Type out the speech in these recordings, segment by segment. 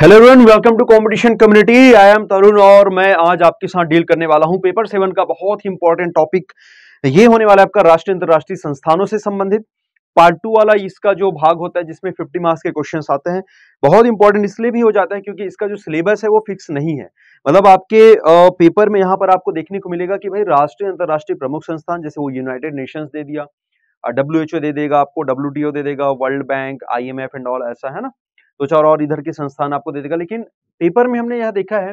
Hello everyone welcome to competition community I am Tarun और मैं आज आपके साथ डील करने वाला हूं पेपर सेवन का बहुत ही इंपॉर्टेंट टॉपिक ये होने वाला है आपका राष्ट्रीय अंतर्राष्ट्रीय संस्थानों से संबंधित पार्ट टू वाला इसका जो भाग होता है जिसमें 50 मार्क्स के क्वेश्चन आते हैं बहुत इंपॉर्टेंट इसलिए भी हो जाता है क्योंकि इसका जो सिलेबस है वो फिक्स नहीं है मतलब आपके पेपर में यहाँ पर आपको देखने को मिलेगा कि भाई राष्ट्रीय अंतर्राष्ट्रीय प्रमुख संस्थान जैसे वो यूनाइटेड नेशंस दे दिया डब्ल्यू दे देगा आपको डब्ल्यू दे देगा World Bank I and all ऐसा है ना दो तो चार और इधर के संस्थान आपको दे देगा लेकिन पेपर में हमने यह देखा है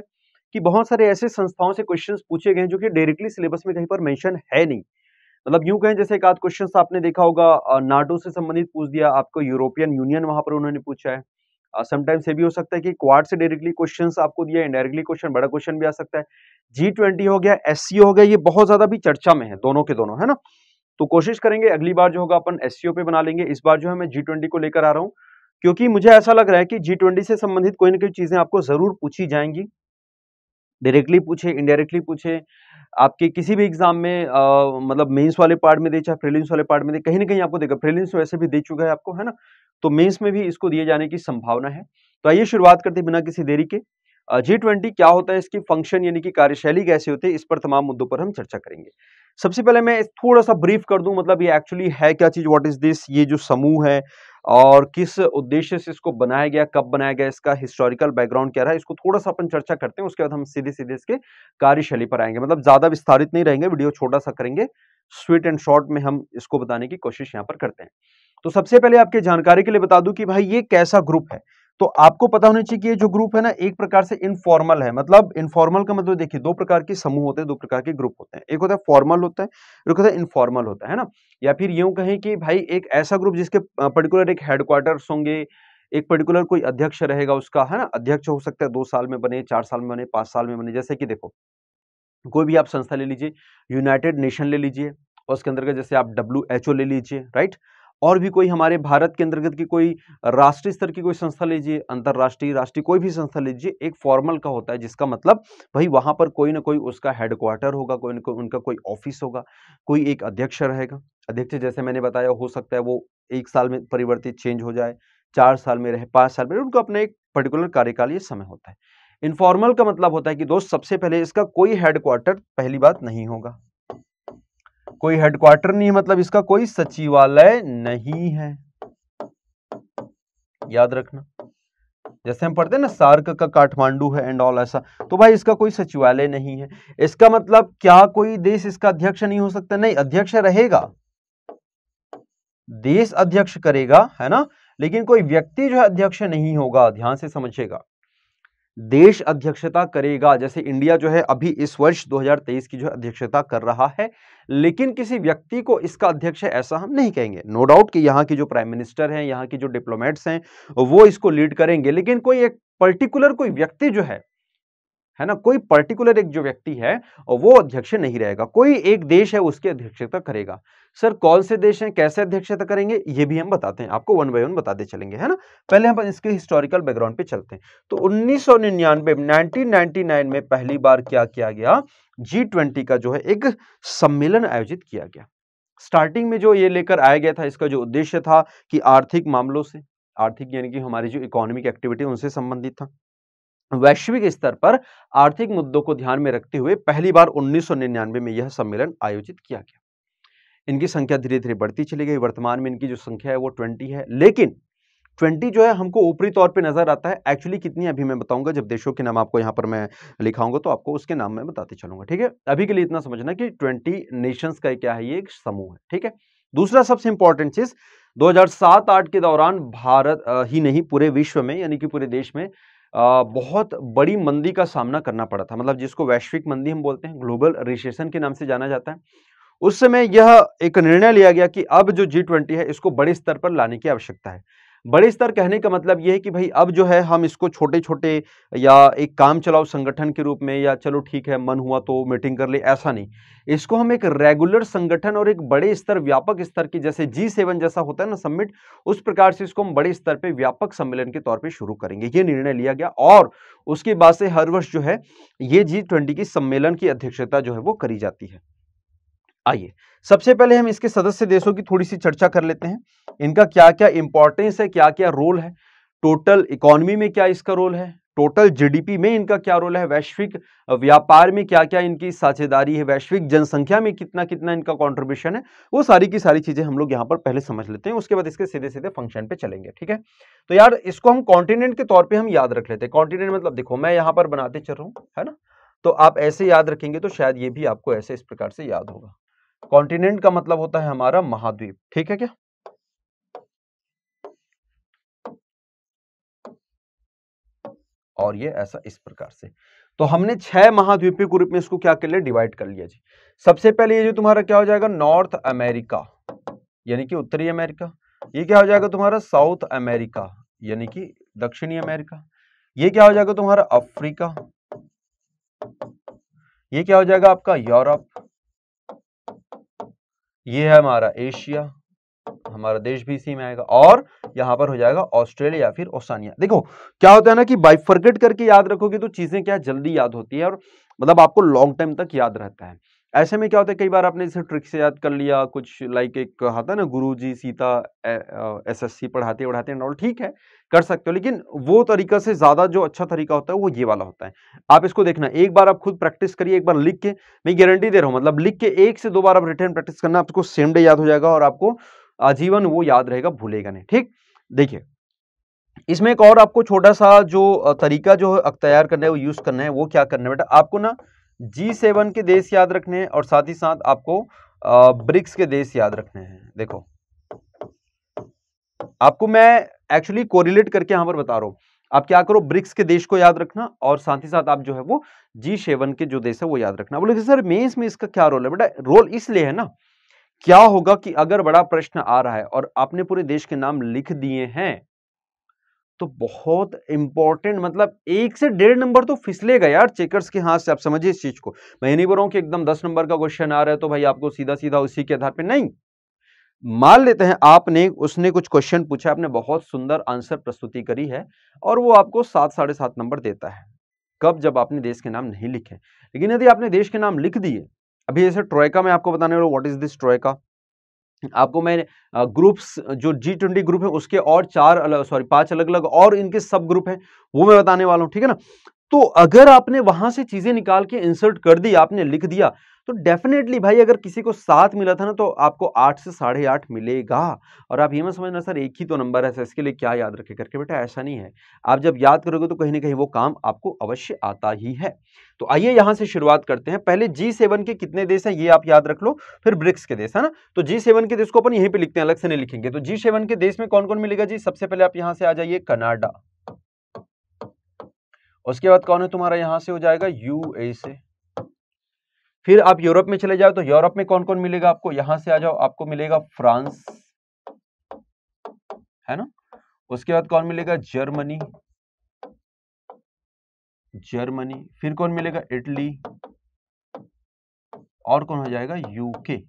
कि बहुत सारे ऐसे संस्थाओं से क्वेश्चंस पूछे गए हैं जो कि डायरेक्टली सिलेबस में कहीं पर मेंशन है नहीं मतलब यूं कहें जैसे एक आध क्वेश्चन आपने देखा होगा नाटो से संबंधित पूछ दिया आपको यूरोपियन यूनियन वहां पर उन्होंने पूछा है समटाइम्स ये भी हो सकता है कि क्वाड से डायरेक्टली क्वेश्चन आपको दिया इनडायरेक्टली क्वेश्चन बड़ा क्वेश्चन भी आ सकता है जी ट्वेंटी हो गया एस हो गया ये बहुत ज्यादा भी चर्चा में है दोनों के दोनों है ना तो कोशिश करेंगे अगली बार जो होगा अपन एस पे बना लेंगे इस बार जो है मैं जी को लेकर आ रहा हूँ क्योंकि मुझे ऐसा लग रहा है कि जी ट्वेंटी से संबंधित कोई ना कोई चीज़ें आपको ज़रूर पूछी जाएंगी डायरेक्टली पूछे इनडायरेक्टली पूछे आपके किसी भी एग्जाम में आ, मतलब मेंस वाले पार्ट में दे चाहे प्रीलिम्स वाले पार्ट में दे कहीं ना कहीं आपको देगा प्रीलिम्स तो वैसे भी दे चुका है आपको है ना तो मेंस में भी इसको दिए जाने की संभावना है तो आइए शुरुआत करते बिना किसी देरी के जी ट्वेंटी क्या होता है इसकी फंक्शन यानी कि कार्यशैली कैसे होती है इस पर तमाम मुद्दों पर हम चर्चा करेंगे सबसे पहले मैं थोड़ा सा ब्रीफ कर दूं मतलब ये एक्चुअली है क्या चीज़ व्हाट इज़ दिस ये जो समूह है और किस उद्देश्य से इसको बनाया गया कब बनाया गया इसका हिस्टोरिकल बैकग्राउंड क्या रहा है इसको थोड़ा सा अपन चर्चा करते हैं उसके बाद हम सीधे सीधे इसके कार्यशैली पर आएंगे मतलब ज़्यादा विस्तारित नहीं रहेंगे वीडियो छोटा सा करेंगे स्वीट एंड शॉर्ट में हम इसको बताने की कोशिश यहाँ पर करते हैं तो सबसे पहले आपके जानकारी के लिए बता दूं कि भाई ये कैसा ग्रुप है तो आपको पता होना चाहिए कि ये जो ग्रुप है ना एक प्रकार से इनफॉर्मल है मतलब इनफॉर्मल का मतलब देखिए दो प्रकार के समूह होते हैं दो प्रकार के ग्रुप होते हैं एक होता है फॉर्मल होता है एक होता है इनफॉर्मल होता है ना या फिर यूं कहें कि भाई एक ऐसा ग्रुप जिसके पर्टिकुलर एक हेडक्वार्टर्स होंगे एक पर्टिकुलर कोई अध्यक्ष रहेगा उसका है ना अध्यक्ष हो सकता है दो साल में बने चार साल में बने पांच साल में बने जैसे कि देखो कोई भी आप संस्था ले लीजिए यूनाइटेड नेशन ले लीजिए और उसके अंदर का जैसे आप डब्ल्यू ले लीजिए राइट और भी कोई हमारे भारत के अंतर्गत की कोई राष्ट्रीय स्तर की कोई संस्था लीजिए अंतर्राष्ट्रीय राष्ट्रीय कोई भी संस्था लीजिए एक फॉर्मल का होता है जिसका मतलब भाई वहाँ पर कोई ना कोई उसका हेडक्वार्टर होगा कोई ना कोई उनका कोई ऑफिस होगा कोई एक अध्यक्ष रहेगा अध्यक्ष जैसे मैंने बताया हो सकता है वो एक साल में परिवर्तित चेंज हो जाए चार साल में रहे पाँच साल में उनको अपना एक पर्टिकुलर कार्यकाल ये समय होता है इनफॉर्मल का मतलब होता है कि दोस्त सबसे पहले इसका कोई हेडक्वार्टर पहली बात नहीं होगा कोई हेडक्वार्टर नहीं है मतलब इसका कोई सचिवालय नहीं है याद रखना जैसे हम पढ़ते हैं ना सार्क का काठमांडू है एंड ऑल ऐसा तो भाई इसका कोई सचिवालय नहीं है इसका मतलब क्या कोई देश इसका अध्यक्ष नहीं हो सकता नहीं अध्यक्ष रहेगा देश अध्यक्ष करेगा है ना लेकिन कोई व्यक्ति जो है अध्यक्ष नहीं होगा ध्यान से समझेगा देश अध्यक्षता करेगा जैसे इंडिया जो है अभी इस वर्ष 2023 की जो अध्यक्षता कर रहा है लेकिन किसी व्यक्ति को इसका अध्यक्ष है ऐसा हम नहीं कहेंगे नो no डाउट कि यहाँ की जो प्राइम मिनिस्टर हैं यहाँ की जो डिप्लोमेट्स हैं वो इसको लीड करेंगे लेकिन कोई एक पर्टिकुलर कोई व्यक्ति जो है है ना कोई पर्टिकुलर एक जो व्यक्ति है वो अध्यक्ष नहीं रहेगा कोई एक देश है उसकी अध्यक्षता करेगा सर कौन से देश हैं कैसे अध्यक्षता करेंगे ये भी हम बताते हैं आपको वन बाय वन बताते चलेंगे है ना पहले हम इसके हिस्टोरिकल बैकग्राउंड पे चलते हैं तो उन्नीस सौ निन्यानवे में पहली बार क्या किया गया जी ट्वेंटी का जो है एक सम्मेलन आयोजित किया गया स्टार्टिंग में जो ये लेकर आया गया था इसका जो उद्देश्य था कि आर्थिक मामलों से आर्थिक यानी कि हमारी जो इकोनॉमिक एक्टिविटी उनसे संबंधित था वैश्विक स्तर पर आर्थिक मुद्दों को ध्यान में रखते हुए पहली बार 1999 में यह सम्मेलन आयोजित किया गया इनकी संख्या धीरे धीरे बढ़ती चली गई वर्तमान में इनकी जो संख्या है वो ट्वेंटी है लेकिन ट्वेंटी जो है हमको ऊपरी तौर पे नज़र आता है एक्चुअली कितनी अभी मैं बताऊंगा जब देशों के नाम आपको यहाँ पर मैं लिखाऊंगा तो आपको उसके नाम में बताते चलूंगा ठीक है अभी के लिए इतना समझना कि ट्वेंटी नेशंस का क्या है ये एक समूह है ठीक है दूसरा सबसे इंपॉर्टेंट चीज़ हजार के दौरान भारत ही नहीं पूरे विश्व में यानी कि पूरे देश में बहुत बड़ी मंदी का सामना करना पड़ा था मतलब जिसको वैश्विक मंदी हम बोलते हैं ग्लोबल रिसेशन के नाम से जाना जाता है उस समय यह एक निर्णय लिया गया कि अब जो जी ट्वेंटी है इसको बड़े स्तर पर लाने की आवश्यकता है बड़े स्तर कहने का मतलब यह है कि भाई अब जो है हम इसको छोटे छोटे या एक काम चलाओ संगठन के रूप में या चलो ठीक है मन हुआ तो मीटिंग कर ले ऐसा नहीं इसको हम एक रेगुलर संगठन और एक बड़े स्तर व्यापक स्तर की जैसे जी सेवन जैसा होता है ना सम्मिट उस प्रकार से इसको हम बड़े स्तर पे व्यापक सम्मेलन के तौर पर शुरू करेंगे ये निर्णय लिया गया और उसके बाद से हर वर्ष जो है ये जी ट्वेंटी की सम्मेलन की अध्यक्षता जो है वो करी जाती है आइए सबसे पहले हम इसके सदस्य देशों की थोड़ी सी चर्चा कर लेते हैं इनका क्या क्या इंपॉर्टेंस है क्या क्या रोल है टोटल इकोनॉमी में क्या इसका रोल है टोटल जीडीपी में इनका क्या रोल है वैश्विक व्यापार में क्या क्या इनकी साझेदारी है वैश्विक जनसंख्या में कितना कितना इनका कंट्रीब्यूशन है वो सारी की सारी चीज़ें हम लोग यहाँ पर पहले समझ लेते हैं उसके बाद इसके सीधे सीधे फंक्शन पे चलेंगे ठीक है तो यार इसको हम कॉन्टिनेंट के तौर पर हम याद रख लेते हैं कॉन्टिनेंट मतलब देखो मैं यहाँ पर बनाते चल रहा हूँ है ना तो आप ऐसे याद रखेंगे तो शायद ये भी आपको ऐसे इस प्रकार से याद होगा कॉन्टिनेंट का मतलब होता है हमारा महाद्वीप ठीक है क्या और ये ऐसा इस प्रकार से तो हमने छह महाद्वीपीय ग्रुप में इसको क्या कर लिया डिवाइड कर लिया जी सबसे पहले ये जो तुम्हारा क्या हो जाएगा नॉर्थ अमेरिका यानी कि उत्तरी अमेरिका ये क्या हो जाएगा तुम्हारा साउथ अमेरिका यानी कि दक्षिणी अमेरिका ये क्या हो जाएगा तुम्हारा अफ्रीका ये क्या हो जाएगा आपका यूरोप ये है हमारा एशिया हमारा देश भी इसी में आएगा और यहां पर हो जाएगा ऑस्ट्रेलिया या फिर ओसानिया देखो क्या होता है ना कि फर्गेट करके याद रखोगे तो चीजें क्या जल्दी याद होती है और मतलब आपको लॉन्ग टाइम तक याद रहता है ऐसे में क्या होता है कई बार आपने इसे ट्रिक से याद कर लिया कुछ लाइक एक कहा था ना गुरु जी सीता एसएससी पढ़ाते पढ़ाते हैं नॉल ठीक है कर सकते हो लेकिन वो तरीका से ज़्यादा जो अच्छा तरीका होता है वो ये वाला होता है आप इसको देखना एक बार आप खुद प्रैक्टिस करिए एक बार लिख के मैं गारंटी दे रहा हूँ मतलब लिख के एक से दो बार आप रिटर्न प्रैक्टिस करना आपको सेम डे याद हो जाएगा और आपको आजीवन वो याद रहेगा भूलेगा नहीं ठीक देखिए इसमें एक और आपको छोटा सा जो तरीका जो अख्तियार करना है वो यूज़ करना है वो क्या करना है बेटा आपको ना जी सेवन के देश याद रखने हैं और साथ ही साथ आपको ब्रिक्स के देश याद रखने हैं देखो आपको मैं एक्चुअली कोरिलेट करके यहां पर बता रहा हूं आप क्या करो ब्रिक्स के देश को याद रखना और साथ ही साथ आप जो है वो जी सेवन के जो देश है वो याद रखना बोले सर मेंस में इसका क्या रोल है बेटा रोल इसलिए है ना क्या होगा कि अगर बड़ा प्रश्न आ रहा है और आपने पूरे देश के नाम लिख दिए हैं तो बहुत इंपॉर्टेंट मतलब एक से डेढ़ नंबर तो फिसलेगा यार चेकर्स के हाथ से आप समझिए इस चीज को मैं ये नहीं बोल रहा हूं कि एकदम दस नंबर का क्वेश्चन आ रहा है तो भाई आपको सीधा सीधा उसी के आधार पर नहीं मान लेते हैं आपने उसने कुछ क्वेश्चन पूछा आपने बहुत सुंदर आंसर प्रस्तुति करी है और वो आपको सात साढ़े सात नंबर देता है कब जब आपने देश के नाम नहीं लिखे लेकिन यदि आपने देश के नाम लिख दिए अभी जैसे ट्रोयका में आपको बताने वाला व्हाट इज दिस ट्रोयका आपको मैं ग्रुप्स जो जी ट्वेंटी ग्रुप है उसके और चार अलग सॉरी पांच अलग अलग और इनके सब ग्रुप हैं वो मैं बताने वाला हूँ ठीक है ना तो अगर आपने वहां से चीजें निकाल के इंसर्ट कर दी आपने लिख दिया तो डेफिनेटली भाई अगर किसी को सात मिला था ना तो आपको आठ से साढ़े आठ मिलेगा और आप ये मत समझना सर एक ही तो नंबर है सर इसके लिए क्या याद रखे करके बेटा ऐसा नहीं है आप जब याद करोगे तो कहीं ना कहीं वो काम आपको अवश्य आता ही है तो आइए यहां से शुरुआत करते हैं पहले जी सेवन के कितने देश हैं ये आप याद रख लो फिर ब्रिक्स के देश है ना तो जी सेवन के देश को अपन यहीं पर लिखते हैं अलग से नहीं लिखेंगे तो जी सेवन के देश में कौन कौन मिलेगा जी सबसे पहले आप यहाँ से आ जाइए कनाडा उसके बाद कौन है तुम्हारा यहां से हो जाएगा यूए से फिर आप यूरोप में चले जाओ तो यूरोप में कौन कौन मिलेगा आपको यहां से आ जाओ आपको मिलेगा फ्रांस है ना उसके बाद कौन मिलेगा जर्मनी जर्मनी फिर कौन मिलेगा इटली और कौन हो जाएगा यूके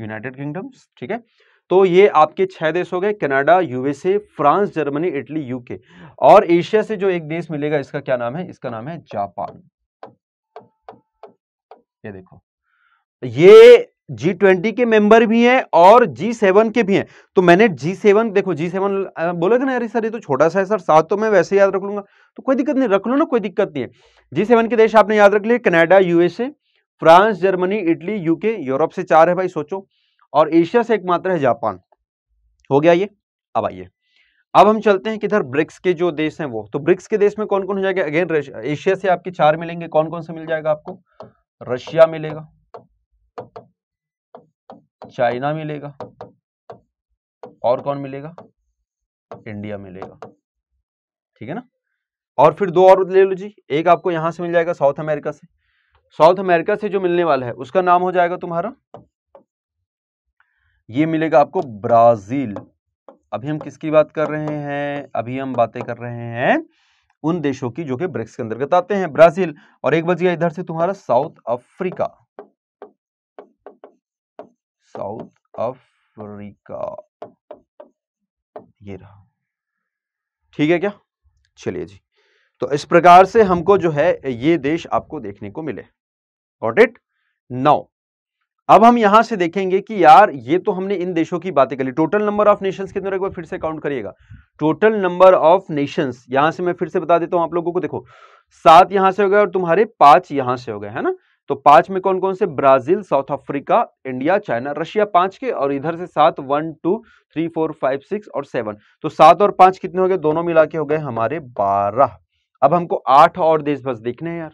यूनाइटेड किंगडम ठीक है तो ये आपके छह देश हो गए Canada USA France Germany Italy UK और एशिया से जो एक देश मिलेगा इसका क्या नाम है इसका नाम है जापान ये देखो ये जी ट्वेंटी के मेंबर भी हैं और जी सेवन के भी हैं तो मैंने जी सेवन देखो जी सेवन बोलेगा ना अरे सर ये तो छोटा सा है सर सात तो मैं वैसे याद रख लूंगा तो कोई दिक्कत नहीं रख लो ना कोई दिक्कत नहीं है जी सेवन के देश आपने याद रख लिए Canada USA France Germany Italy UK Europe से चार है भाई सोचो और एशिया से एकमात्र है जापान हो गया ये अब आइए अब हम चलते हैं किधर ब्रिक्स के जो देश हैं वो तो ब्रिक्स के देश में कौन कौन हो जाएगा अगेन एशिया से आपके चार मिलेंगे कौन कौन से मिल जाएगा आपको रशिया मिलेगा चाइना मिलेगा और कौन मिलेगा इंडिया मिलेगा ठीक है ना और फिर दो और ले लो जी एक आपको यहां से मिल जाएगा साउथ अमेरिका से साउथ अमेरिका से जो मिलने वाला है उसका नाम हो जाएगा तुम्हारा ये मिलेगा आपको ब्राज़ील अभी हम किसकी बात कर रहे हैं अभी हम बातें कर रहे हैं उन देशों की जो कि ब्रिक्स के अंतर्गत आते हैं ब्राज़ील और एक बच गया इधर से तुम्हारा साउथ अफ्रीका साउथ अफ्रीका ये रहा ठीक है क्या चलिए जी तो इस प्रकार से हमको जो है ये देश आपको देखने को मिले गॉट इट नाउ अब हम यहां से देखेंगे कि यार ये तो हमने इन देशों की बातें कर ली टोटल नंबर ऑफ नेशंस कितने एक बार फिर से काउंट करिएगा टोटल नंबर ऑफ नेशंस यहां से मैं फिर से बता देता हूं आप लोगों को देखो सात यहां से हो गए और तुम्हारे पांच यहां से हो गए है ना तो पांच में कौन कौन से Brazil South Africa India China Russia पांच के और इधर से सात one two three four five six और सेवन तो सात और पांच कितने हो गए दोनों मिला के हो गए हमारे बारह अब हमको आठ और देश बस देखने हैं यार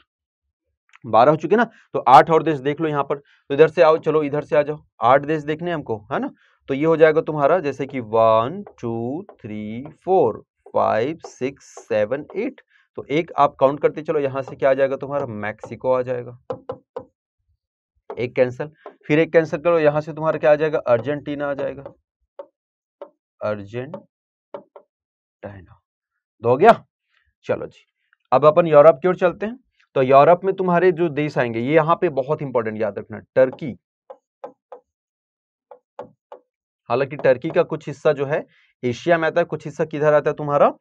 बारह हो चुके ना तो आठ और देश देख लो यहाँ पर तो इधर से आओ चलो इधर से आ जाओ आठ देश देखने हमको है ना तो ये हो जाएगा तुम्हारा जैसे कि one two three four five six seven eight तो एक आप काउंट करते चलो यहां से क्या आ जाएगा तुम्हारा मैक्सिको आ जाएगा एक कैंसिल फिर एक कैंसिल करो यहां से तुम्हारा क्या आ जाएगा अर्जेंटीना आ जाएगा अर्जेंटाइना दो हो गया चलो जी अब अपन यूरोप की ओर चलते हैं तो यूरोप में तुम्हारे जो देश आएंगे ये यहाँ पे बहुत इंपॉर्टेंट याद रखना टर्की हालांकि टर्की का कुछ हिस्सा जो है एशिया में आता है कुछ हिस्सा किधर आता है तुम्हारा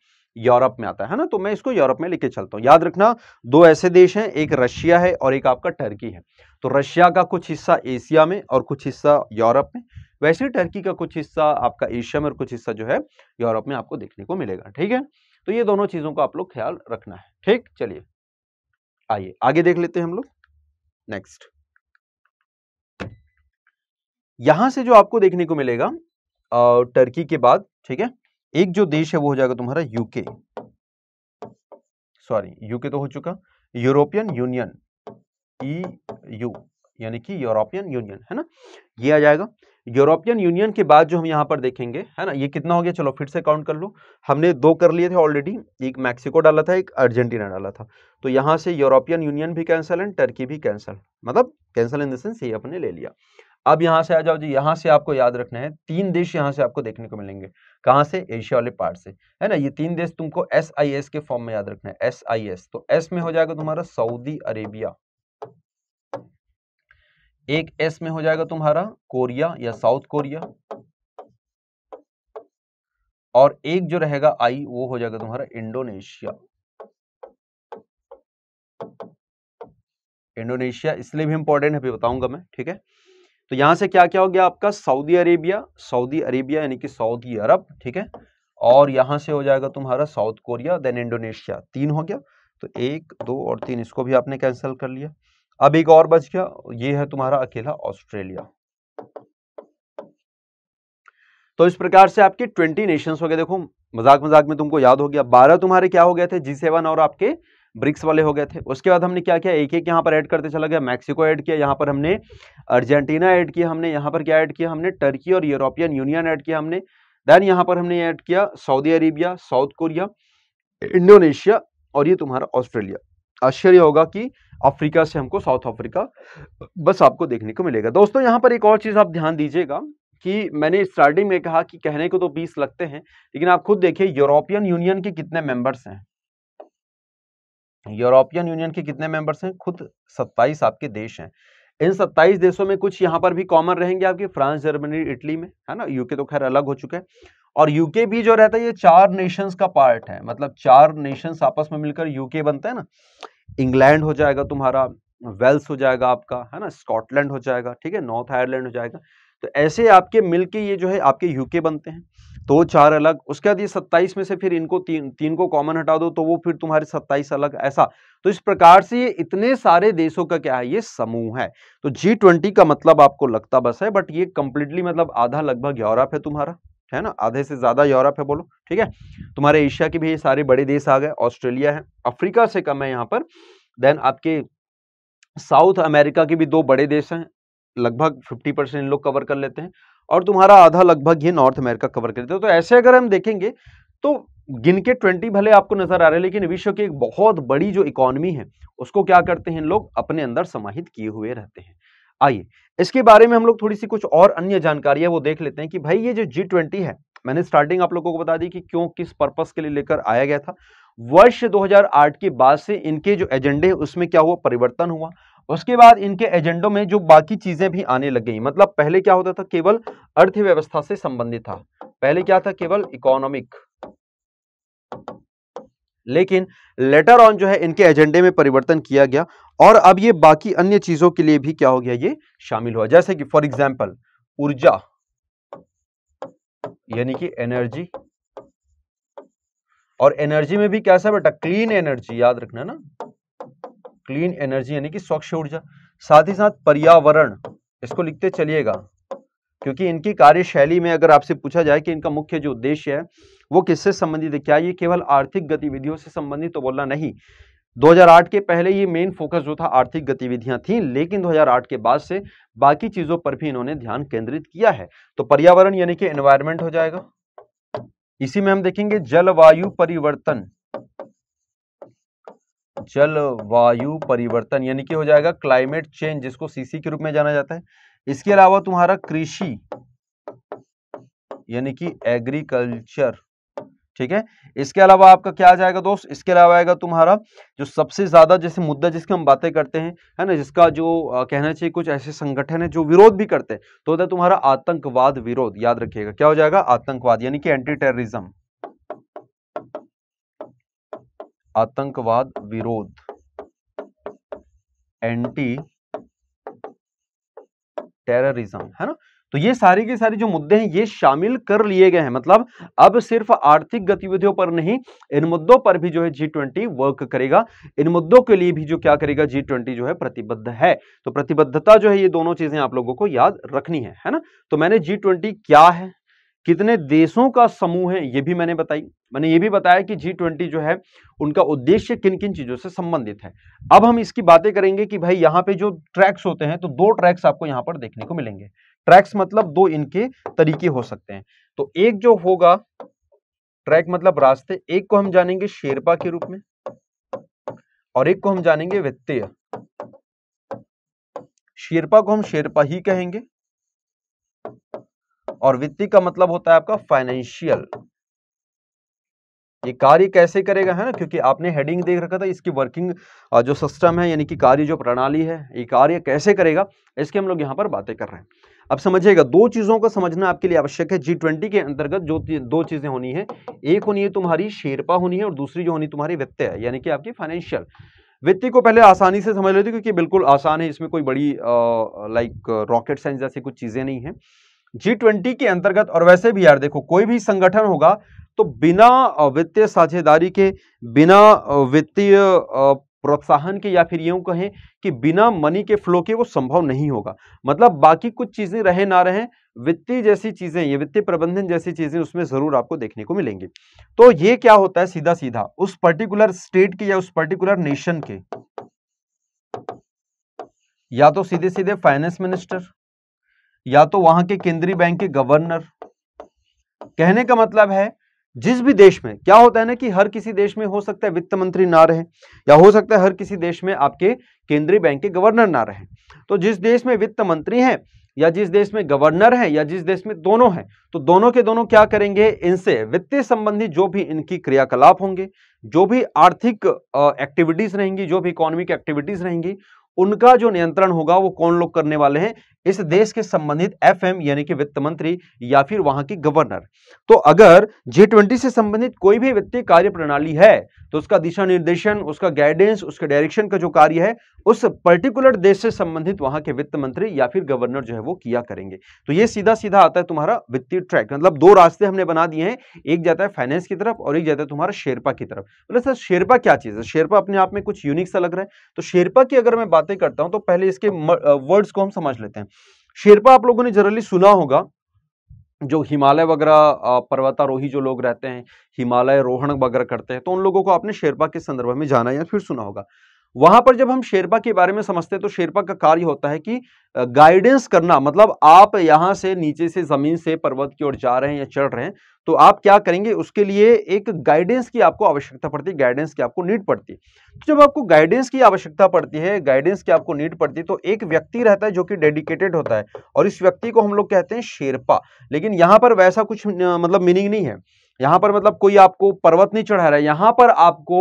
यूरोप में आता है ना तो मैं इसको यूरोप में लेके चलता हूं याद रखना दो ऐसे देश हैं एक रशिया है और एक आपका टर्की है तो रशिया का कुछ हिस्सा एशिया में और कुछ हिस्सा यूरोप में वैसे ही टर्की का कुछ हिस्सा आपका एशिया में और कुछ हिस्सा जो है यूरोप में आपको देखने को मिलेगा ठीक है तो ये दोनों चीज़ों का आप लोग ख्याल रखना है ठीक चलिए आइए आगे देख लेते हैं हम लोग नेक्स्ट यहां से जो आपको देखने को मिलेगा टर्की के बाद ठीक है एक जो देश है वो हो जाएगा तुम्हारा यूके सॉरी यूके तो हो चुका यूरोपियन यूनियन ई यू यानी कि यूरोपियन यूनियन है ना ये आ जाएगा यूरोपियन यूनियन के बाद जो हम यहाँ पर देखेंगे है ना ये कितना हो गया चलो फिर से काउंट कर लो हमने दो कर लिए थे ऑलरेडी एक मैक्सिको डाला था एक अर्जेंटीना डाला था तो यहाँ से यूरोपियन यूनियन भी कैंसिल एंड टर्की भी कैंसिल मतलब कैंसिल इन द सेंस ये अपने ले लिया अब यहाँ से आ जाओ जी यहाँ से आपको याद रखना है तीन देश यहाँ से आपको देखने को मिलेंगे कहाँ से एशिया वाले पार्ट से है ना ये तीन देश तुमको एस आई एस के फॉर्म में याद रखना है एस आई एस तो एस में हो जाएगा तुम्हारा सऊदी अरेबिया एक एस में हो जाएगा तुम्हारा कोरिया या साउथ कोरिया और एक जो रहेगा आई वो हो जाएगा तुम्हारा इंडोनेशिया इंडोनेशिया इसलिए भी इंपॉर्टेंट है बताऊंगा मैं ठीक है तो यहां से क्या क्या हो गया आपका सऊदी अरेबिया सऊदी अरेबिया यानी कि सऊदी अरब ठीक है और यहां से हो जाएगा तुम्हारा साउथ कोरिया देन इंडोनेशिया तीन हो गया तो एक दो और तीन इसको भी आपने कैंसिल कर लिया अब एक और बच गया ये है तुम्हारा अकेला ऑस्ट्रेलिया तो इस प्रकार से आपके ट्वेंटी नेशंस हो गए देखो मजाक मजाक में तुमको याद हो गया बारह तुम्हारे क्या हो गए थे जी सेवन और आपके ब्रिक्स वाले हो गए थे उसके बाद हमने क्या किया एक एक यहाँ पर ऐड करते चला गया मैक्सिको ऐड किया यहाँ पर हमने अर्जेंटीना ऐड किया हमने यहाँ पर क्या ऐड किया हमने टर्की और यूरोपियन यूनियन ऐड किया हमने देन यहाँ पर हमने ऐड किया Saudi Arabia South Korea Indonesia और ये तुम्हारा ऑस्ट्रेलिया आश्चर्य होगा कि अफ्रीका से हमको साउथ अफ्रीका बस आपको देखने को मिलेगा दोस्तों यहाँ पर एक और चीज़ आप ध्यान दीजिएगा कि मैंने स्टार्टिंग में कहा कि कहने को तो 20 लगते हैं लेकिन आप खुद देखिए यूरोपियन यूनियन के कितने मेंबर्स हैं यूरोपियन यूनियन के कितने मेंबर्स हैं खुद 27 आपके देश हैं इन 27 देशों में कुछ यहाँ पर भी कॉमन रहेंगे आपके फ्रांस जर्मनी इटली में है ना यूके तो खैर अलग हो चुका है और यूके भी जो रहता है ये चार नेशंस का पार्ट है मतलब चार नेशंस आपस में मिलकर यूके बनते हैं ना इंग्लैंड हो जाएगा तुम्हारा वेल्स हो जाएगा आपका है ना स्कॉटलैंड हो जाएगा ठीक है नॉर्थ आयरलैंड हो जाएगा तो ऐसे आपके मिलके ये जो है आपके यूके बनते हैं तो चार अलग उसके बाद ये सत्ताईस में से फिर इनको तीन तीन को कॉमन हटा दो तो वो फिर तुम्हारे सत्ताईस अलग ऐसा तो इस प्रकार से ये इतने सारे देशों का क्या है ये समूह है तो जी ट्वेंटी का मतलब आपको लगता बस है बट ये कंप्लीटली मतलब आधा लगभग यूरोप है तुम्हारा है ना आधे से ज़्यादा यूरोप है बोलो ठीक है तुम्हारे एशिया के भी सारे बड़े देश आ गए ऑस्ट्रेलिया है अफ्रीका से कम है यहाँ पर देन आपके साउथ अमेरिका के भी दो बड़े देश हैं लगभग 50 परसेंट लोग कवर कर लेते हैं और तुम्हारा आधा लगभग ये नॉर्थ अमेरिका कवर कर लेते हैं तो ऐसे अगर हम देखेंगे तो गिन के ट्वेंटी भले आपको नजर आ रहे हैं लेकिन विश्व की एक बहुत बड़ी जो इकोनॉमी है उसको क्या करते हैं इन लोग अपने अंदर समाहित किए हुए रहते हैं आइए इसके बारे में हम लोग थोड़ी सी कुछ और अन्य जानकारी है वो देख लेते हैं कि भाई ये जो जी ट्वेंटी है मैंने स्टार्टिंग आप लोगों को बता दी कि क्यों किस पर्पस के लिए लेकर आया गया था वर्ष 2008 के बाद से इनके जो एजेंडे उसमें क्या हुआ परिवर्तन हुआ उसके बाद इनके एजेंडों में जो बाकी चीजें भी आने लग गई मतलब पहले क्या होता था केवल अर्थव्यवस्था से संबंधित था पहले क्या था केवल इकोनॉमिक लेकिन लेटर ऑन जो है इनके एजेंडे में परिवर्तन किया गया और अब ये बाकी अन्य चीजों के लिए भी क्या हो गया ये शामिल हुआ जैसे कि फॉर एग्जाम्पल ऊर्जा यानी कि एनर्जी और एनर्जी में भी क्या बेटा क्लीन एनर्जी याद रखना ना क्लीन एनर्जी यानी कि स्वच्छ ऊर्जा साथ ही साथ पर्यावरण इसको लिखते चलिएगा क्योंकि इनकी कार्यशैली में अगर आपसे पूछा जाए कि इनका मुख्य जो उद्देश्य है वो किससे संबंधित है क्या ये केवल आर्थिक गतिविधियों से संबंधित तो बोलना नहीं 2008 के पहले ये मेन फोकस जो था आर्थिक गतिविधियां थी लेकिन 2008 के बाद से बाकी चीजों पर भी इन्होंने ध्यान केंद्रित किया है तो पर्यावरण यानी कि एनवायरमेंट हो जाएगा इसी में हम देखेंगे जलवायु परिवर्तन जलवायु परिवर्तन यानी कि हो जाएगा क्लाइमेट चेंज जिसको सीसी के रूप में जाना जाता है इसके अलावा तुम्हारा कृषि यानी कि एग्रीकल्चर ठीक है इसके अलावा आपका क्या आ जाएगा दोस्त इसके अलावा आएगा तुम्हारा जो सबसे ज्यादा जैसे मुद्दा जिसकी हम बातें करते हैं है ना जिसका जो आ, कहना चाहिए कुछ ऐसे संगठन है जो विरोध भी करते हैं तो होता है तुम्हारा आतंकवाद विरोध याद रखिएगा क्या हो जाएगा आतंकवाद यानी कि एंटी टेररिज्म आतंकवाद विरोध एंटी टेररिज्म है ना तो ये सारे के सारे जो मुद्दे हैं ये शामिल कर लिए गए हैं मतलब अब सिर्फ आर्थिक गतिविधियों पर नहीं इन मुद्दों पर भी जो है जी ट्वेंटी वर्क करेगा इन मुद्दों के लिए भी जो क्या करेगा जी ट्वेंटी जो है प्रतिबद्ध है तो प्रतिबद्धता जो है ये दोनों चीजें आप लोगों को याद रखनी है है ना तो मैंने जी ट्वेंटी क्या है कितने देशों का समूह है ये भी मैंने बताई मैंने ये भी बताया कि जी ट्वेंटी जो है उनका उद्देश्य किन किन चीज़ों से संबंधित है अब हम इसकी बातें करेंगे कि भाई यहाँ पे जो ट्रैक्स होते हैं तो दो ट्रैक्स आपको यहाँ पर देखने को मिलेंगे ट्रैक्स मतलब दो इनके तरीके हो सकते हैं तो एक जो होगा ट्रैक मतलब रास्ते एक को हम जानेंगे शेरपा के रूप में और एक को हम जानेंगे वित्तीय शेरपा को हम शेरपा ही कहेंगे और वित्तीय का मतलब होता है आपका फाइनेंशियल ये कार्य कैसे करेगा है ना क्योंकि आपने हेडिंग देख रखा था इसकी वर्किंग जो सिस्टम है यानी कि कार्य जो प्रणाली है ये कार्य कैसे करेगा इसके हम लोग यहाँ पर बातें कर रहे हैं अब समझिएगा दो चीज़ों को समझना आपके लिए आवश्यक है जी ट्वेंटी के अंतर्गत जो दो चीज़ें होनी है एक होनी है तुम्हारी शेरपा होनी है और दूसरी जो होनी तुम्हारी वित्त है यानी कि आपकी फाइनेंशियल वित्तीय को पहले आसानी से समझ लेते क्योंकि बिल्कुल आसान है इसमें कोई बड़ी लाइक रॉकेट साइंस जैसी कुछ चीज़ें नहीं है जी ट्वेंटी के अंतर्गत और वैसे भी यार देखो कोई भी संगठन होगा तो बिना वित्तीय साझेदारी के बिना वित्तीय प्रोत्साहन के या फिर यूं कहें कि बिना मनी के फ्लो के वो संभव नहीं होगा मतलब बाकी कुछ चीज़ें रहे ना रहे वित्तीय जैसी चीज़ें ये वित्तीय प्रबंधन जैसी चीज़ें उसमें ज़रूर आपको देखने को मिलेंगी तो ये क्या होता है सीधा सीधा उस पर्टिकुलर स्टेट के या उस पर्टिकुलर नेशन के या तो सीधे सीधे फाइनेंस मिनिस्टर या तो वहां के केंद्रीय बैंक के गवर्नर कहने का मतलब है जिस भी देश में क्या होता है ना कि हर किसी देश में हो सकता है वित्त मंत्री ना रहे या हो सकता है हर किसी देश में आपके केंद्रीय बैंक के गवर्नर ना रहे तो जिस देश में वित्त मंत्री हैं या जिस देश में गवर्नर है या जिस देश में दोनों हैं तो दोनों के दोनों क्या करेंगे इनसे वित्तीय संबंधी जो भी इनकी क्रियाकलाप होंगे जो भी आर्थिक एक्टिविटीज रहेंगी जो भी इकोनॉमिक एक्टिविटीज रहेंगी उनका जो नियंत्रण होगा वो कौन लोग करने वाले हैं इस देश के संबंधित एफएम यानी कि वित्त मंत्री या फिर वहां की गवर्नर तो अगर जी ट्वेंटी से संबंधित कोई भी वित्तीय कार्य प्रणाली है तो उसका दिशा निर्देशन उसका गाइडेंस उसके डायरेक्शन का जो कार्य है उस पर्टिकुलर देश से संबंधित वहां के वित्त मंत्री या फिर गवर्नर जो है वो किया करेंगे तो ये सीधा सीधा आता है तुम्हारा वित्तीय ट्रैक मतलब दो रास्ते हमने बना दिए हैं एक जाता है फाइनेंस की तरफ और एक जाता है तुम्हारा शेरपा की तरफ मतलब सर शेरपा क्या चीज है शेरपा अपने आप में कुछ यूनिक सा लग रहा है तो शेरपा की अगर मैं बातें करता हूं तो पहले इसके वर्ड्स को हम समझ लेते हैं शेरपा आप लोगों ने जनरली सुना होगा जो हिमालय वगैरह पर्वतारोही जो लोग रहते हैं हिमालय रोहण वगैरह करते हैं तो उन लोगों को आपने शेरपा के संदर्भ में जाना या फिर सुना होगा वहां पर जब हम शेरपा के बारे में समझते हैं तो शेरपा का कार्य होता है कि गाइडेंस करना मतलब आप यहां से नीचे से ज़मीन से पर्वत की ओर जा रहे हैं या चढ़ रहे हैं तो आप क्या करेंगे उसके लिए एक गाइडेंस की आपको आवश्यकता पड़ती है गाइडेंस की आपको नीड पड़ती है तो जब आपको गाइडेंस की आवश्यकता पड़ती है गाइडेंस की आपको नीड पड़ती है तो एक व्यक्ति रहता है जो कि डेडिकेटेड होता है और इस व्यक्ति को हम लोग कहते हैं शेरपा लेकिन यहाँ पर वैसा कुछ मतलब मीनिंग नहीं है यहां पर मतलब कोई आपको पर्वत नहीं चढ़ा रहा है यहां पर आपको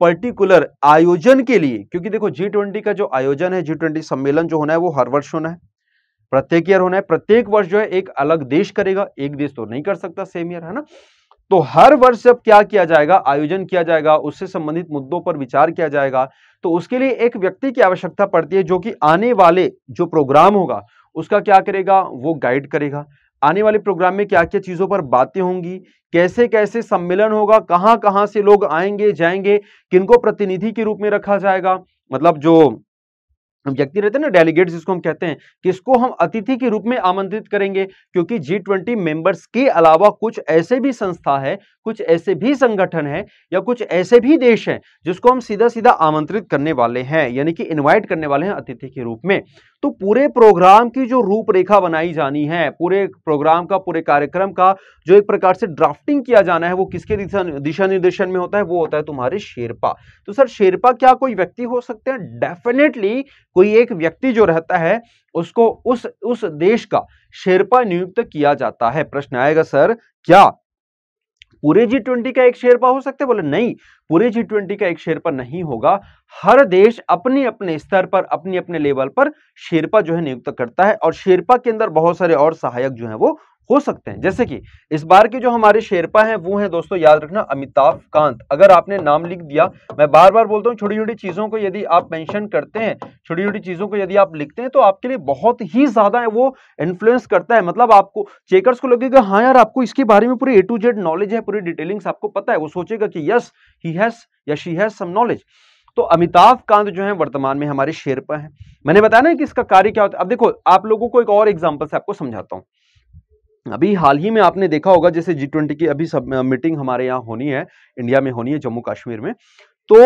पर्टिकुलर आयोजन के लिए क्योंकि देखो जी ट्वेंटी का जो आयोजन है जी ट्वेंटी सम्मेलन जो होना है वो हर वर्ष होना है प्रत्येक ईयर होना है प्रत्येक वर्ष जो है एक अलग देश करेगा एक देश तो नहीं कर सकता सेम ईयर है ना तो हर वर्ष जब क्या किया जाएगा आयोजन किया जाएगा उससे संबंधित मुद्दों पर विचार किया जाएगा तो उसके लिए एक व्यक्ति की आवश्यकता पड़ती है जो कि आने वाले जो प्रोग्राम होगा उसका क्या करेगा वो गाइड करेगा आने वाले प्रोग्राम में क्या क्या चीज़ों पर बातें होंगी कैसे कैसे सम्मेलन होगा कहां कहां से लोग आएंगे जाएंगे किनको प्रतिनिधि के रूप में रखा जाएगा मतलब जो व्यक्ति रहते हैं ना डेलीगेट जिसको हम कहते हैं किसको हम अतिथि के रूप में आमंत्रित करेंगे क्योंकि जी ट्वेंटी मेंबर्स के अलावा कुछ ऐसे भी संस्था है कुछ ऐसे भी संगठन हैं या कुछ ऐसे भी देश हैं जिसको हम सीधा सीधा आमंत्रित करने वाले हैं यानी कि इनवाइट करने वाले हैं अतिथि के रूप में तो पूरे प्रोग्राम की जो रूपरेखा बनाई जानी है पूरे प्रोग्राम का पूरे कार्यक्रम का जो एक प्रकार से ड्राफ्टिंग किया जाना है वो किसके दिशा निर्देशन में होता है वो होता है तुम्हारे शेरपा तो सर शेरपा क्या कोई व्यक्ति हो सकते हैं डेफिनेटली कोई एक व्यक्ति जो रहता है उसको उस उस देश का शेरपा नियुक्त किया जाता है प्रश्न आएगा सर क्या पूरे जी ट्वेंटी का एक शेरपा हो सकते बोले नहीं पूरे जी ट्वेंटी का एक शेरपा नहीं होगा हर देश अपने अपने स्तर पर अपने अपने लेवल पर शेरपा जो है नियुक्त करता है और शेरपा के अंदर बहुत सारे और सहायक जो है वो हो सकते हैं जैसे हम्म। कि इस बार के जो हमारे शेरपा हैं वो हैं दोस्तों याद रखना अमिताभ कांत अगर आपने नाम लिख दिया मैं बार बार बोलता हूँ छोटी छोटी चीज़ों को यदि आप मेंशन करते हैं छोटी छोटी चीज़ों को यदि आप लिखते हैं तो आपके लिए बहुत ही ज़्यादा है वो इन्फ्लुएंस करता है मतलब आपको चेकर्स को लगेगा हाँ यार आपको इसके बारे में पूरी ए टू जेड नॉलेज है पूरी डिटेलिंग्स आपको पता है वो सोचेगा कि यस ही हैज़ या शी हैज़ सम नॉलेज तो अमिताभ कांत जो है वर्तमान में हमारे शेरपा हैं मैंने बताया ना कि इसका कार्य क्या होता है अब देखो आप लोगों को एक और एग्जाम्पल से आपको समझाता हूँ अभी हाल ही में आपने देखा होगा जैसे जी ट्वेंटी की अभी सब मीटिंग हमारे यहाँ होनी है इंडिया में होनी है जम्मू कश्मीर में तो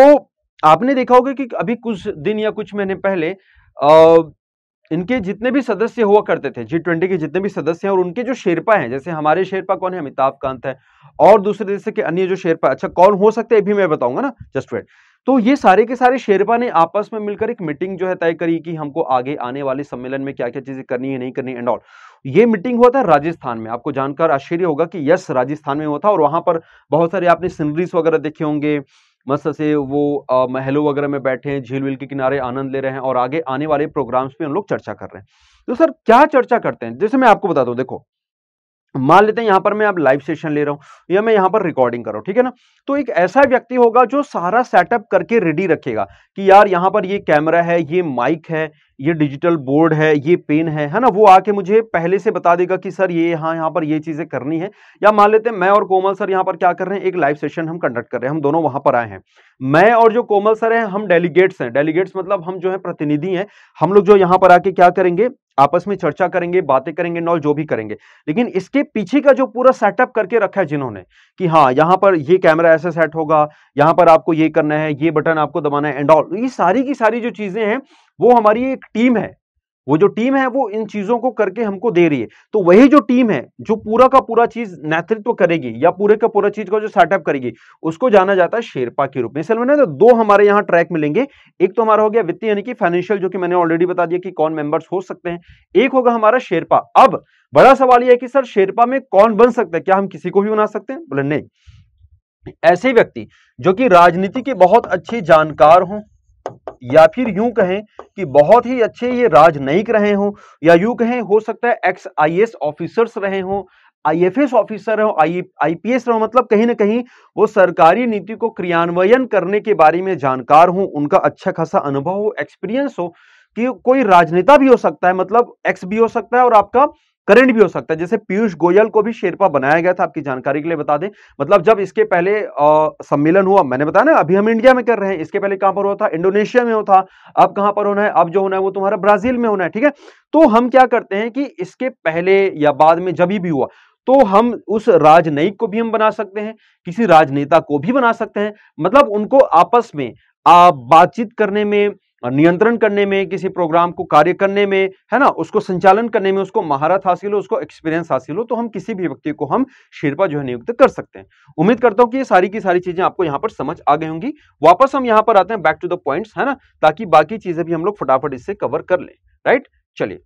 आपने देखा होगा कि अभी कुछ दिन या कुछ महीने पहले आ, इनके जितने भी सदस्य हुआ करते थे जी ट्वेंटी के जितने भी सदस्य हैं और उनके जो शेरपा हैं जैसे हमारे शेरपा कौन है अमिताभ कांत है और दूसरे देश के अन्य जो शेरपा अच्छा कौन हो सकते हैं भी मैं बताऊंगा ना जस्ट वेट तो ये सारे के सारे शेरपा ने आपस में मिलकर एक मीटिंग जो है तय करी कि हमको आगे आने वाले सम्मेलन में क्या क्या चीजें करनी है नहीं करनी एंड ऑल ये मीटिंग हुआ था राजस्थान में आपको जानकर आश्चर्य होगा कि यस राजस्थान में हुआ था और वहां पर बहुत सारे आपने सीनरीज वगैरह देखे होंगे मस्त से वो महलों वगैरह में बैठे हैं झील वील के किनारे आनंद ले रहे हैं और आगे आने वाले प्रोग्राम्स पे हम लोग चर्चा कर रहे हैं तो सर क्या चर्चा करते हैं जैसे मैं आपको बताता हूँ देखो मान लेते हैं यहाँ पर मैं अब लाइव सेशन ले रहा हूँ या मैं यहाँ पर रिकॉर्डिंग कर रहा हूँ ठीक है ना तो एक ऐसा व्यक्ति होगा जो सारा सेटअप करके रेडी रखेगा कि यार यहाँ पर ये कैमरा है ये माइक है ये डिजिटल बोर्ड है ये पेन है है ना वो आके मुझे पहले से बता देगा कि सर ये यहाँ यहाँ पर ये चीज़ें करनी है या मान लेते हैं मैं और कोमल सर यहाँ पर क्या कर रहे हैं एक लाइव सेशन हम कंडक्ट कर रहे हैं हम दोनों वहाँ पर आए हैं मैं और जो कोमल सर हैं हम डेलीगेट्स हैं डेलीगेट्स मतलब हम जो है प्रतिनिधि हैं हम लोग जो यहाँ पर आके क्या करेंगे आपस में चर्चा करेंगे बातें करेंगे नॉल जो भी करेंगे लेकिन इसके पीछे का जो पूरा सेटअप करके रखा है जिन्होंने कि हाँ यहाँ पर ये कैमरा ऐसे सेट होगा यहाँ पर आपको ये करना है ये बटन आपको दबाना है एंड ऑल ये सारी की सारी जो चीज़ें हैं वो हमारी एक टीम है वो जो टीम है वो इन चीजों को करके हमको दे रही है तो वही जो टीम है जो पूरा का पूरा चीज नेतृत्व करेगी या पूरे का पूरा चीज का जो सेटअप करेगी उसको जाना जाता है शेरपा के रूप में सर मैंने तो दो हमारे यहाँ ट्रैक मिलेंगे एक तो हमारा हो गया वित्तीय यानी कि फाइनेंशियल जो कि मैंने ऑलरेडी बता दिया कि कौन मेंबर्स हो सकते हैं एक होगा हमारा शेरपा अब बड़ा सवाल यह है कि सर शेरपा में कौन बन सकता है क्या हम किसी को भी बना सकते हैं बोले नहीं ऐसे व्यक्ति जो कि राजनीति के बहुत अच्छे जानकार हों या फिर यूं कहें कि बहुत ही अच्छे ये राजनयिक रहे हों या यूं कहें हो सकता है एक्स आईएएस ऑफिसर्स रहे हों आईएफएस ऑफिसर हो आई आईपीएस रहो मतलब कहीं ना कहीं वो सरकारी नीति को क्रियान्वयन करने के बारे में जानकार हो उनका अच्छा खासा अनुभव हो एक्सपीरियंस हो कि कोई राजनेता भी हो सकता है मतलब एक्स भी हो सकता है और आपका करंट भी हो सकता है जैसे पीयूष गोयल को भी शेरपा बनाया गया था आपकी जानकारी के लिए बता दें मतलब जब इसके पहले आ, सम्मेलन हुआ मैंने बताया ना अभी हम इंडिया में कर रहे हैं इसके पहले कहां पर हुआ था इंडोनेशिया में था अब कहां पर होना है अब जो होना है वो तुम्हारा ब्राजील में होना है ठीक है तो हम क्या करते हैं कि इसके पहले या बाद में जब भी हुआ तो हम उस राजनयिक को भी हम बना सकते हैं किसी राजनेता को भी बना सकते हैं मतलब उनको आपस में बातचीत करने में नियंत्रण करने में किसी प्रोग्राम को कार्य करने में है ना उसको संचालन करने में उसको महारत हासिल हो उसको एक्सपीरियंस हासिल हो तो हम किसी भी व्यक्ति को हम शेरपा जो है नियुक्त कर सकते हैं उम्मीद करता हूं कि ये सारी की सारी चीजें आपको यहां पर समझ आ गई होंगी वापस हम यहां पर आते हैं बैक टू द पॉइंट्स है ना ताकि बाकी चीजें भी हम लोग फटाफट इससे कवर कर लें राइट चलिए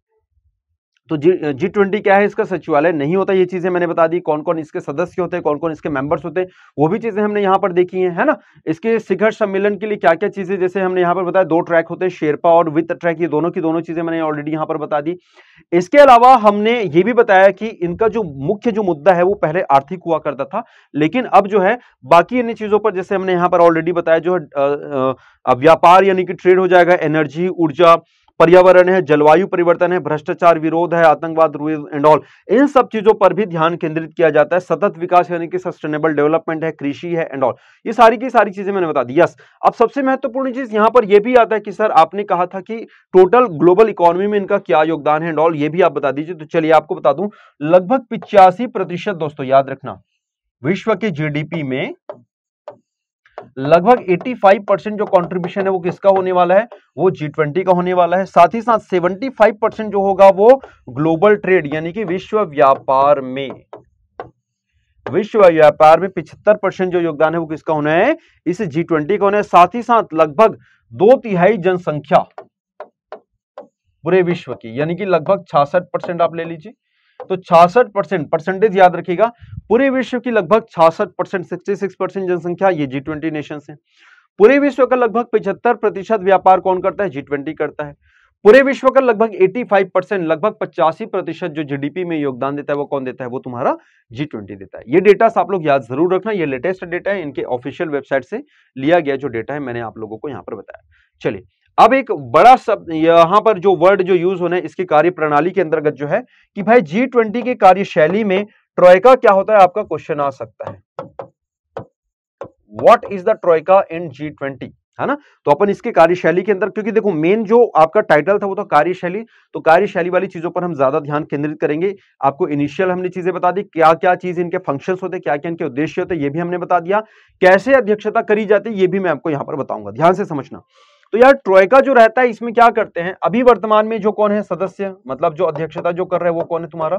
तो जी जी ट्वेंटी क्या है इसका सचिवालय नहीं होता ये चीज़ें मैंने बता दी कौन कौन इसके सदस्य होते हैं कौन कौन इसके मेंबर्स होते हैं वो भी चीज़ें हमने यहाँ पर देखी हैं है ना इसके शिखर सम्मेलन के लिए क्या क्या चीज़ें जैसे हमने यहाँ पर बताया दो ट्रैक होते हैं शेरपा और वित्त ट्रैक ये दोनों की दोनों चीज़ें मैंने ऑलरेडी यहाँ पर बता दी इसके अलावा हमने ये भी बताया कि इनका जो मुख्य जो मुद्दा है वो पहले आर्थिक हुआ करता था लेकिन अब जो है बाकी अन्य चीज़ों पर जैसे हमने यहाँ पर ऑलरेडी बताया जो है व्यापार यानी कि ट्रेड हो जाएगा एनर्जी ऊर्जा पर्यावरण है जलवायु परिवर्तन है भ्रष्टाचार विरोध है आतंकवाद एंड ऑल इन सब चीजों पर भी ध्यान केंद्रित किया जाता है सतत विकास यानी कि सस्टेनेबल डेवलपमेंट है कृषि है एंड ऑल ये सारी की सारी चीजें मैंने बता दी यस अब सबसे महत्वपूर्ण चीज यहाँ पर यह भी आता है कि सर आपने कहा था कि टोटल ग्लोबल इकोनॉमी में इनका क्या योगदान है एंड ऑल ये भी आप बता दीजिए तो चलिए आपको बता दूं लगभग पिचासी प्रतिशत दोस्तों याद रखना विश्व के जीडीपी में लगभग 85 परसेंट जो कंट्रीब्यूशन है वो किसका होने वाला है वो जी ट्वेंटी का होने वाला है साथ ही साथ 75 परसेंट जो होगा वो ग्लोबल ट्रेड यानी कि विश्व व्यापार में विश्व व्यापार में पिछहत्तर परसेंट जो योगदान है वो किसका होना है इस जी ट्वेंटी का होना है साथ ही साथ लगभग दो तिहाई जनसंख्या पूरे विश्व की यानी कि लगभग छासठ परसेंट आप ले लीजिए तो 66 परसेंट परसेंटेज याद रखिएगा पूरे विश्व की लगभग 66 परसेंट सिक्सटी जनसंख्या ये जी ट्वेंटी नेशन है पूरे विश्व का लगभग पिछहत्तर प्रतिशत व्यापार कौन करता है जी ट्वेंटी करता है पूरे विश्व का लगभग 85 परसेंट लगभग पचासी प्रतिशत जो जीडीपी में योगदान देता है वो कौन देता है वो तुम्हारा जी ट्वेंटी देता है ये डेटा आप लोग याद जरूर रखना ये लेटेस्ट डेटा है इनके ऑफिशियल वेबसाइट से लिया गया जो डेटा है मैंने आप लोगों को यहाँ पर बताया चलिए अब एक बड़ा सब यहां पर जो वर्ड जो यूज होने इसकी कार्य प्रणाली के अंतर्गत जो है कि भाई जी ट्वेंटी की कार्यशैली में ट्रॉयका क्या होता है आपका क्वेश्चन आ सकता है what is the troika in G twenty है ना तो अपन इसके कार्यशैली के अंदर क्योंकि देखो मेन जो आपका टाइटल था वो था कार्यशैली तो कार्यशैली वाली चीजों पर हम ज्यादा ध्यान केंद्रित करेंगे आपको इनिशियल हमने चीजें बता दी क्या क्या चीज इनके फंक्शंस होते क्या क्या इनके उद्देश्य होते ये भी हमने बता दिया कैसे अध्यक्षता करी जाती ये भी मैं आपको यहां पर बताऊंगा ध्यान से समझना तो यार ट्रोयका जो रहता है इसमें क्या करते हैं अभी वर्तमान में जो कौन है सदस्य मतलब जो अध्यक्षता जो कर रहे हैं वो कौन है तुम्हारा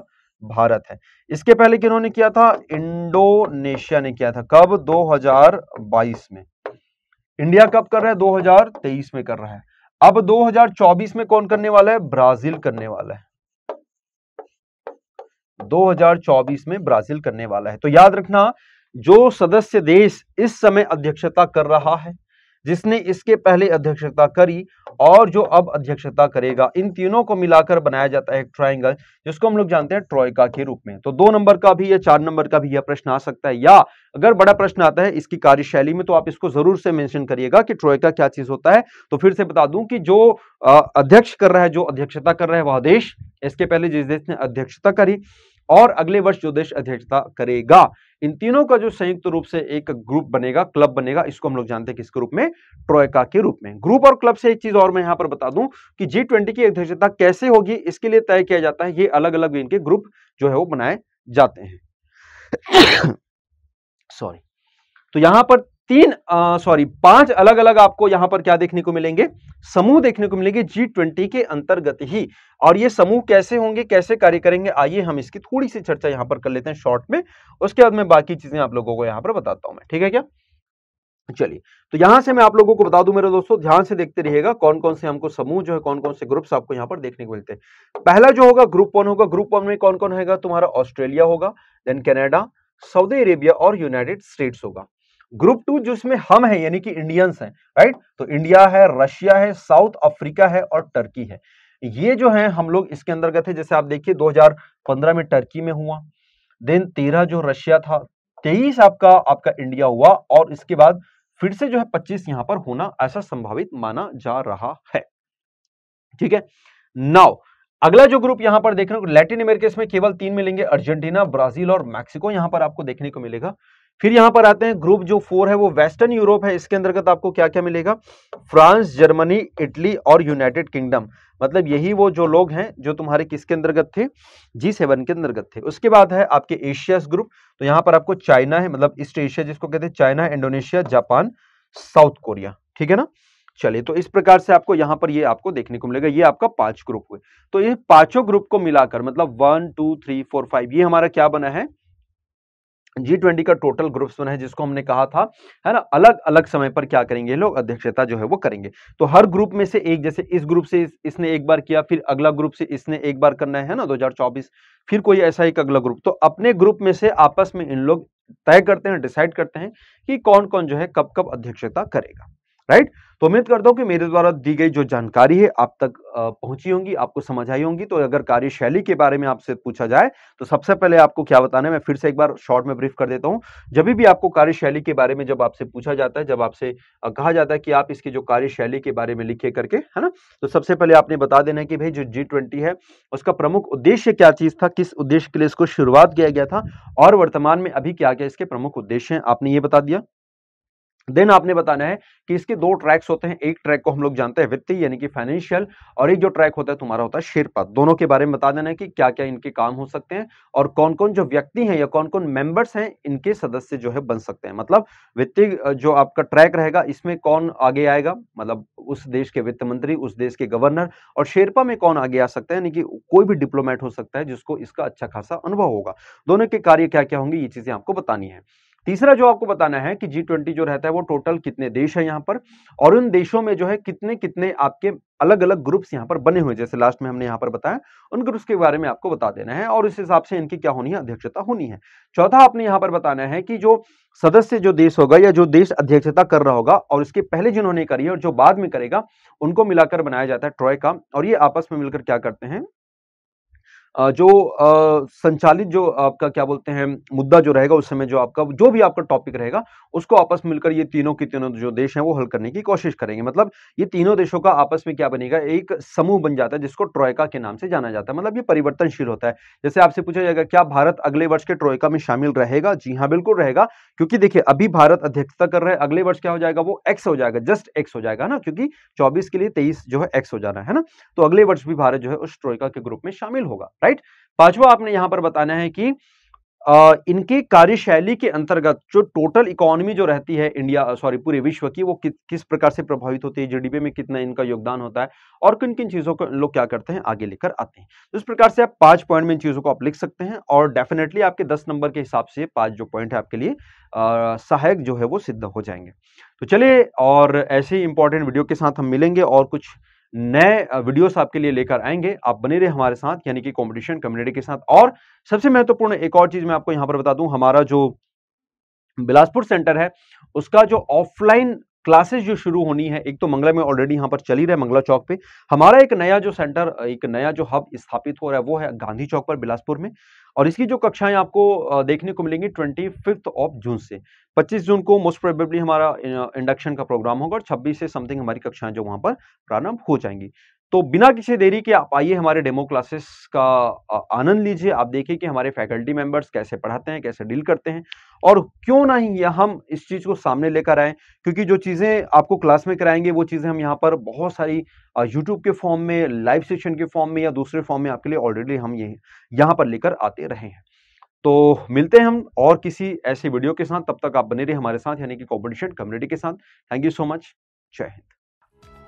भारत है इसके पहले किन्होंने किया था इंडोनेशिया ने किया था कब 2022 में इंडिया कब कर रहा है 2023 में कर रहा है अब 2024 में कौन करने वाला है ब्राजील करने वाला है 2024 में ब्राजील करने वाला है तो याद रखना जो सदस्य देश इस समय अध्यक्षता कर रहा है जिसने इसके पहले अध्यक्षता करी और जो अब अध्यक्षता करेगा इन तीनों को मिलाकर बनाया जाता है एक ट्राइंगल जिसको हम लोग जानते हैं ट्रॉयका के रूप में तो दो नंबर का भी या चार नंबर का भी यह प्रश्न आ सकता है या अगर बड़ा प्रश्न आता है इसकी कार्यशैली में तो आप इसको जरूर से मेंशन करिएगा कि ट्रॉयका क्या चीज होता है तो फिर से बता दूं कि जो अध्यक्ष कर रहा है जो अध्यक्षता कर रहा है वह देश इसके पहले जिस देश ने अध्यक्षता करी और अगले वर्ष जो देश अध्यक्षता करेगा इन तीनों का जो संयुक्त रूप से एक ग्रुप बनेगा क्लब बनेगा इसको हम लोग जानते हैं किसके रूप में ट्रोयका के रूप में ग्रुप और क्लब से एक चीज और मैं यहां पर बता दूं कि जी ट्वेंटी की अध्यक्षता कैसे होगी इसके लिए तय किया जाता है ये अलग अलग इनके ग्रुप जो है वो बनाए जाते हैं सॉरी तो यहां पर तीन सॉरी पांच अलग अलग आपको यहां पर क्या देखने को मिलेंगे समूह देखने को मिलेंगे जी ट्वेंटी के अंतर्गत ही और ये समूह कैसे होंगे कैसे कार्य करेंगे आइए हम इसकी थोड़ी सी चर्चा यहां पर कर लेते हैं शॉर्ट में उसके बाद में बाकी चीजें आप लोगों को यहां पर बताता हूं मैं ठीक है क्या चलिए तो यहां से मैं आप लोगों को बता दूं मेरे दोस्तों ध्यान से देखते रहिएगा कौन कौन से हमको समूह जो है कौन कौन से ग्रुप्स आपको यहाँ पर देखने को मिलते हैं पहला जो होगा ग्रुप वन होगा ग्रुप वन में कौन कौन होगा तुम्हारा ऑस्ट्रेलिया होगा देन कनाडा सऊदी अरेबिया और यूनाइटेड स्टेट्स होगा ग्रुप टू जिसमें हम हैं यानी कि इंडियंस हैं राइट तो इंडिया है रशिया है साउथ अफ्रीका है और टर्की है ये जो है हम लोग इसके अंदर गए थे जैसे आप देखिए 2015 में टर्की में हुआ देन 13 जो रशिया था 23 आपका आपका इंडिया हुआ और इसके बाद फिर से जो है पच्चीस यहां पर होना ऐसा संभावित माना जा रहा है ठीक है नाउ अगला जो ग्रुप यहां पर देख रहे हो लैटिन अमेरिका इसमें केवल तीन मिलेंगे अर्जेंटीना ब्राजील और मैक्सिको यहां पर आपको देखने को मिलेगा फिर यहां पर आते हैं ग्रुप जो फोर है वो वेस्टर्न यूरोप है इसके अंतर्गत आपको क्या क्या मिलेगा फ्रांस जर्मनी इटली और यूनाइटेड किंगडम मतलब यही वो जो लोग हैं जो तुम्हारे किसके अंतर्गत थे जी सेवन के अंतर्गत थे उसके बाद है आपके एशियास ग्रुप तो यहाँ पर आपको चाइना है मतलब ईस्ट एशिया जिसको कहते हैं China Indonesia Japan South Korea ठीक है ना चलिए तो इस प्रकार से आपको यहाँ पर ये आपको देखने को मिलेगा ये आपका पांच ग्रुप हुए तो ये पांचों ग्रुप को मिलाकर मतलब one two three four five ये हमारा क्या बना है जी ट्वेंटी का टोटल ग्रुप्स बना है जिसको हमने कहा था है ना अलग अलग समय पर क्या करेंगे लोग अध्यक्षता जो है वो करेंगे तो हर ग्रुप में से एक जैसे इस ग्रुप से इस, इसने एक बार किया फिर अगला ग्रुप से इसने एक बार करना है ना 2024 फिर कोई ऐसा एक अगला ग्रुप तो अपने ग्रुप में से आपस में इन लोग तय करते हैं डिसाइड करते हैं कि कौन कौन जो है कब कब अध्यक्षता करेगा राइट तो उम्मीद करता हूँ कि मेरे द्वारा दी गई जो जानकारी है आप तक पहुंची होंगी आपको समझ आई होंगी तो अगर कार्यशैली के बारे में आपसे पूछा जाए तो सबसे पहले आपको क्या बताना है मैं फिर से एक बार शॉर्ट में ब्रीफ कर देता हूँ जब भी आपको कार्यशैली के बारे में जब आपसे पूछा जाता है जब आपसे कहा जाता है कि आप इसके जो कार्यशैली के बारे में लिखे करके है ना तो सबसे पहले आपने बता देना है कि भाई जो जी है उसका प्रमुख उद्देश्य क्या चीज़ था किस उद्देश्य के लिए इसको शुरुआत किया गया था और वर्तमान में अभी क्या क्या इसके प्रमुख उद्देश्य हैं आपने ये बता दिया देन आपने बताना है कि इसके दो ट्रैक्स होते हैं एक ट्रैक को हम लोग जानते हैं वित्तीय यानी कि फाइनेंशियल और एक जो ट्रैक होता है तुम्हारा होता है शेरपा दोनों के बारे में बता देना है कि क्या क्या इनके काम हो सकते हैं और कौन कौन जो व्यक्ति हैं या कौन कौन मेंबर्स हैं इनके सदस्य जो है बन सकते हैं मतलब वित्तीय जो आपका ट्रैक रहेगा इसमें कौन आगे आएगा मतलब उस देश के वित्त मंत्री उस देश के गवर्नर और शेरपा में कौन आगे आ सकता है यानी कि कोई भी डिप्लोमेट हो सकता है जिसको इसका अच्छा खासा अनुभव होगा दोनों के कार्य क्या क्या होंगे ये चीजें आपको बतानी है तीसरा जो आपको बताना है कि जी ट्वेंटी जो रहता है वो टोटल कितने देश है यहाँ पर और उन देशों में जो है कितने कितने आपके अलग अलग ग्रुप्स यहाँ पर बने हुए जैसे लास्ट में हमने यहाँ पर बताया उन ग्रुप्स के बारे में आपको बता देना है और इस हिसाब से इनकी क्या होनी है अध्यक्षता होनी है चौथा आपने यहाँ पर बताना है कि जो सदस्य जो देश होगा या जो देश अध्यक्षता कर रहा होगा और इसके पहले जिन्होंने करी है और जो बाद में करेगा उनको मिलाकर बनाया जाता है ट्रॉय का और ये आपस में मिलकर क्या करते हैं जो संचालित जो आपका क्या बोलते हैं मुद्दा जो रहेगा उस समय जो आपका जो भी आपका टॉपिक रहेगा उसको आपस मिलकर ये तीनों के तीनों जो देश हैं वो हल करने की कोशिश करेंगे मतलब ये तीनों देशों का आपस में क्या बनेगा एक समूह बन जाता है जिसको ट्रोयका के नाम से जाना जाता है मतलब ये परिवर्तनशील होता है जैसे आपसे पूछा जाएगा क्या भारत अगले वर्ष के ट्रॉयका में शामिल रहेगा जी हाँ बिल्कुल रहेगा क्योंकि देखिए अभी भारत अध्यक्षता कर रहा है अगले वर्ष क्या हो जाएगा वो एक्स हो जाएगा जस्ट एक्स हो जाएगा ना क्योंकि चौबीस के लिए तेईस जो है एक्स हो जाना है ना तो अगले वर्ष भी भारत जो है उस ट्रोयका के ग्रुप में शामिल होगा राइट पांचवा आपने यहां पर बताना है कि आ, इनकी कार्यशैली के अंतर्गत जो टोटल इकोनॉमी जो रहती है इंडिया सॉरी पूरे विश्व की वो कि, किस प्रकार से प्रभावित होती है जीडीपी में कितना इनका योगदान होता है और किन किन चीज़ों को लोग क्या करते हैं आगे लेकर आते हैं तो इस प्रकार से आप पांच पॉइंट में इन चीज़ों को आप लिख सकते हैं और डेफिनेटली आपके दस नंबर के हिसाब से पांच जो पॉइंट है आपके लिए सहायक जो है वो सिद्ध हो जाएंगे तो चलिए और ऐसे ही इंपॉर्टेंट वीडियो के साथ हम मिलेंगे और कुछ नए वीडियोस आपके लिए लेकर आएंगे आप बने रहे हमारे साथ यानी कि कंपटीशन कम्युनिटी के साथ और सबसे महत्वपूर्ण एक और चीज मैं आपको यहां पर बता दूं हमारा जो बिलासपुर सेंटर है उसका जो ऑफलाइन क्लासेस जो शुरू होनी है एक तो मंगला में ऑलरेडी यहाँ पर चली रहा है मंगला चौक पे हमारा एक नया जो सेंटर एक नया जो हब स्थापित हो रहा है वो है गांधी चौक पर बिलासपुर में और इसकी जो कक्षाएं आपको देखने को मिलेंगी ट्वेंटी फिफ्थ ऑफ जून से पच्चीस जून को मोस्ट प्रोबेबली हमारा इंडक्शन का प्रोग्राम होगा और छब्बीस से समथिंग हमारी कक्षाएं जो वहां पर प्रारंभ हो जाएंगी तो बिना किसी देरी के आप आइए हमारे डेमो क्लासेस का आनंद लीजिए आप देखिए कि हमारे फैकल्टी मेंबर्स कैसे पढ़ाते हैं कैसे डील करते हैं और क्यों ना ही हम इस चीज़ को सामने लेकर आए क्योंकि जो चीज़ें आपको क्लास में कराएंगे वो चीज़ें हम यहाँ पर बहुत सारी यूट्यूब के फॉर्म में लाइव सेशन के फॉर्म में या दूसरे फॉर्म में आपके लिए ऑलरेडी हम ये यहाँ पर लेकर आते रहे हैं तो मिलते हैं हम और किसी ऐसे वीडियो के साथ तब तक आप बने रहिए हमारे साथ यानी कि कॉम्पिटिशन कम्युनिटी के साथ थैंक यू सो मच जय हिंद